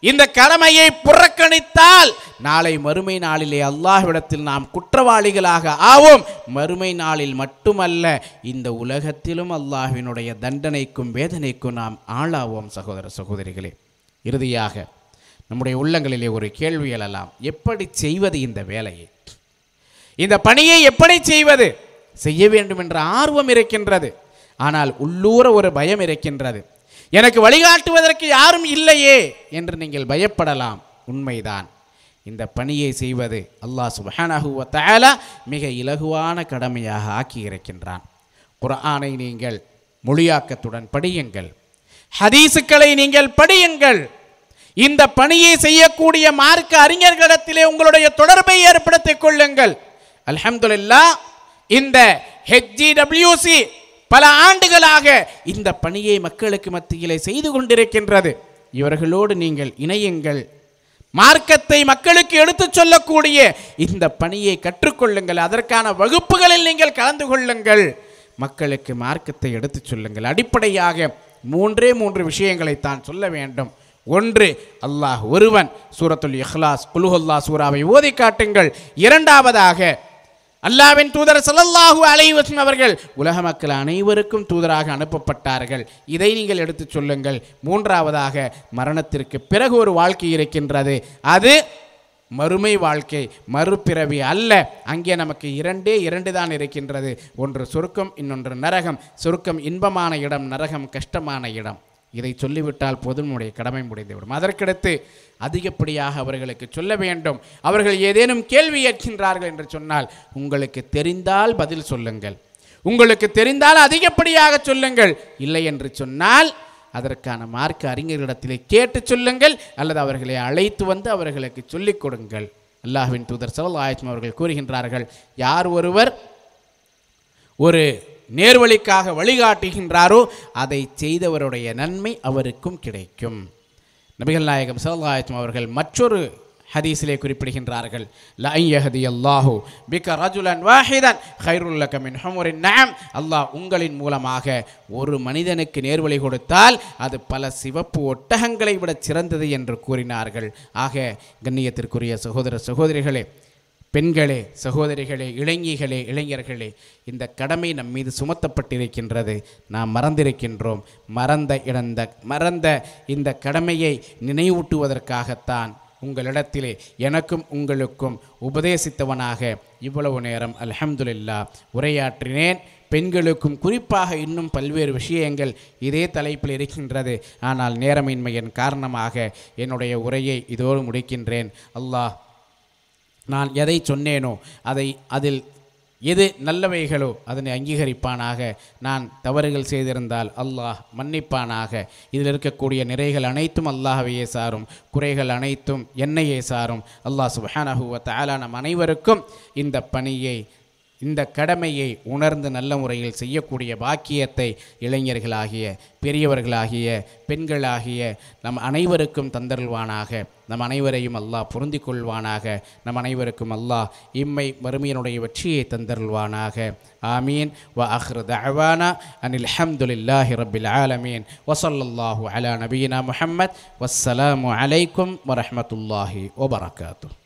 இந்த கடமையை புறக்கணித்தால் நாளை மறுமை நாளிலே அல்லாஹ்விடத்தில் நாம் குற்றவாளிகளாக ஆவோம் மறுமை நாளில் மட்டுமல்ல இந்த உலகத்திலும் அல்லாஹ்வினுடைய தண்டனைக்கும் வேதனைக்கும் நாம் ஆளாவோம் சகோதர சகோதரிகளே இறுதியாக நம்முடைய உள்ளங்களிலே ஒரு கேள்வி எழலாம் எப்படி செய்வது இந்த வேலையை இந்த பணியை எப்படி செய்வது செய்ய வேண்டும் என்ற ஆர்வம் இருக்கின்றது ஆனால் உள்ளூர ஒரு பயம் இருக்கின்றது எனக்கு வழிகாட்டுவதற்கு யாரும் இல்லையே என்று நீங்கள் பயப்படலாம் உண்மைதான் இந்த பணியை செய்வது அல்லாஹ் சுபஹானஹுவத்தால மிக இலகுவான கடமையாக ஆக்கியிருக்கின்றான் குரானை நீங்கள் மொழியாக்கத்துடன் படியுங்கள் ஹதீசுக்களை நீங்கள் படியுங்கள் இந்த பணியை செய்யக்கூடிய மார்க்க அறிஞர்களிடத்திலே உங்களுடைய தொடர்பை ஏற்படுத்திக் கொள்ளுங்கள் அலமதுல்லா இந்த ஹெச்ஜிடபிள்யூசி பல ஆண்டுகளாக இந்த பணியை மக்களுக்கு மத்தியிலே செய்து கொண்டிருக்கின்றது இவர்களோடு நீங்கள் இணையுங்கள் மார்க்கத்தை மக்களுக்கு எடுத்துச் சொல்லக்கூடிய இந்த பணியை கற்றுக்கொள்ளுங்கள் அதற்கான வகுப்புகளில் நீங்கள் கலந்து கொள்ளுங்கள் மக்களுக்கு மார்க்கத்தை எடுத்துச் சொல்லுங்கள் அடிப்படையாக மூன்றே மூன்று விஷயங்களை தான் சொல்ல வேண்டும் ஒன்று அல்லாஹ் ஒருவன் சூரத்துல் இஹ்லாஸ் குலுஹல்லா சூராவை ஓதி காட்டுங்கள் இரண்டாவதாக அல்லாவின் தூதர் சல்லல்லாஹூ அலைவசம் அவர்கள் உலக மக்கள் அனைவருக்கும் தூதராக அனுப்பப்பட்டார்கள் இதை நீங்கள் எடுத்துச் சொல்லுங்கள் மூன்றாவதாக மரணத்திற்கு பிறகு ஒரு வாழ்க்கை இருக்கின்றது அது மறுமை வாழ்க்கை மறுபிறவி அல்ல அங்கே நமக்கு இரண்டே இரண்டு தான் இருக்கின்றது ஒன்று சொருக்கம் இன்னொன்று நரகம் சுருக்கம் இன்பமான இடம் நரகம் கஷ்டமான இடம் இதை சொல்லிவிட்டால் பொதுமுடைய கடமை முடிந்துவிடும் அதற்கடுத்து அதிகப்படியாக அவர்களுக்கு சொல்ல வேண்டும் அவர்கள் ஏதேனும் கேள்வி ஏற்கின்றார்கள் என்று சொன்னால் உங்களுக்கு தெரிந்தால் பதில் சொல்லுங்கள் உங்களுக்கு தெரிந்தால் அதிகப்படியாக சொல்லுங்கள் இல்லை என்று சொன்னால் அதற்கான மார்க்க அறிஞர்களிடத்திலே கேட்டு சொல்லுங்கள் அல்லது அவர்களை அழைத்து வந்து அவர்களுக்கு சொல்லிக் கொடுங்கள் அல்லாஹ்வின் தூதர் சவல் ஆயத்மா அவர்கள் கூறுகின்றார்கள் யார் ஒருவர் ஒரு நேர்வழிக்காக வழிகாட்டுகின்றாரோ அதை செய்தவருடைய நன்மை அவருக்கும் கிடைக்கும் நபிகள் நாயகம் சல்லாயத்தும் அவர்கள் மற்றொரு ஹதீஸிலே குறிப்பிடுகின்றார்கள் வாஹிதன் அல்லாஹ் உங்களின் மூலமாக ஒரு மனிதனுக்கு நேர்வழி கொடுத்தால் அது பல சிவப்பு ஒட்டகங்களை விட சிறந்தது என்று கூறினார்கள் ஆக கண்ணியத்திற்குரிய சகோதர சகோதரிகளே பெண்களே சகோதரிகளே இளைஞிகளே இளைஞர்களே இந்த கடமை நம் மீது சுமத்தப்பட்டிருக்கின்றது நாம் மறந்திருக்கின்றோம் மறந்த இழந்த மறந்த இந்த கடமையை நினைவூட்டுவதற்காகத்தான் உங்களிடத்திலே எனக்கும் உங்களுக்கும் உபதேசித்தவனாக இவ்வளவு நேரம் அல்ஹம்துல்லா உரையாற்றினேன் பெண்களுக்கும் குறிப்பாக இன்னும் பல்வேறு விஷயங்கள் இதே தலைப்பில் இருக்கின்றது ஆனால் நேரமின்மையின் காரணமாக என்னுடைய உரையை இதோடு முடிக்கின்றேன் அல்லாஹ் நான் எதை சொன்னேனோ அதை அதில் எது நல்லவைகளோ அதனை அங்கீகரிப்பானாக நான் தவறுகள் செய்திருந்தால் அல்லாஹ் மன்னிப்பானாக இதில் இருக்கக்கூடிய நிறைகள் அனைத்தும் அல்லாஹவையே சாரும் குறைகள் அனைத்தும் என்னையே சாரும் அல்லாஹ் சுஹானஹுவ தாலா நம் அனைவருக்கும் இந்த பணியை இந்த கடமையை உணர்ந்து நல்ல முறையில் செய்யக்கூடிய பாக்கியத்தை இளைஞர்களாகிய பெரியவர்களாகிய பெண்களாகிய நம் அனைவருக்கும் தந்தருள்வானாக நம் அனைவரையும் அல்லாஹ் பொருந்தி கொள்வானாக நம் அனைவருக்கும் அல்லாஹ் இம்மை வறுமையினுடைய வெற்றியை தந்தருள்வானாக ஆமீன் வ அஹ்ரு தவானா அனில் ஹம்துலில்லாஹி ரபில் ஆலமீன் வசல்லாஹூ அலா நபீனா முஹம்மத் வஸ்ஸலாமு அலைக்கும் வரமத்துல்லாஹி ஒபரகாத்தூ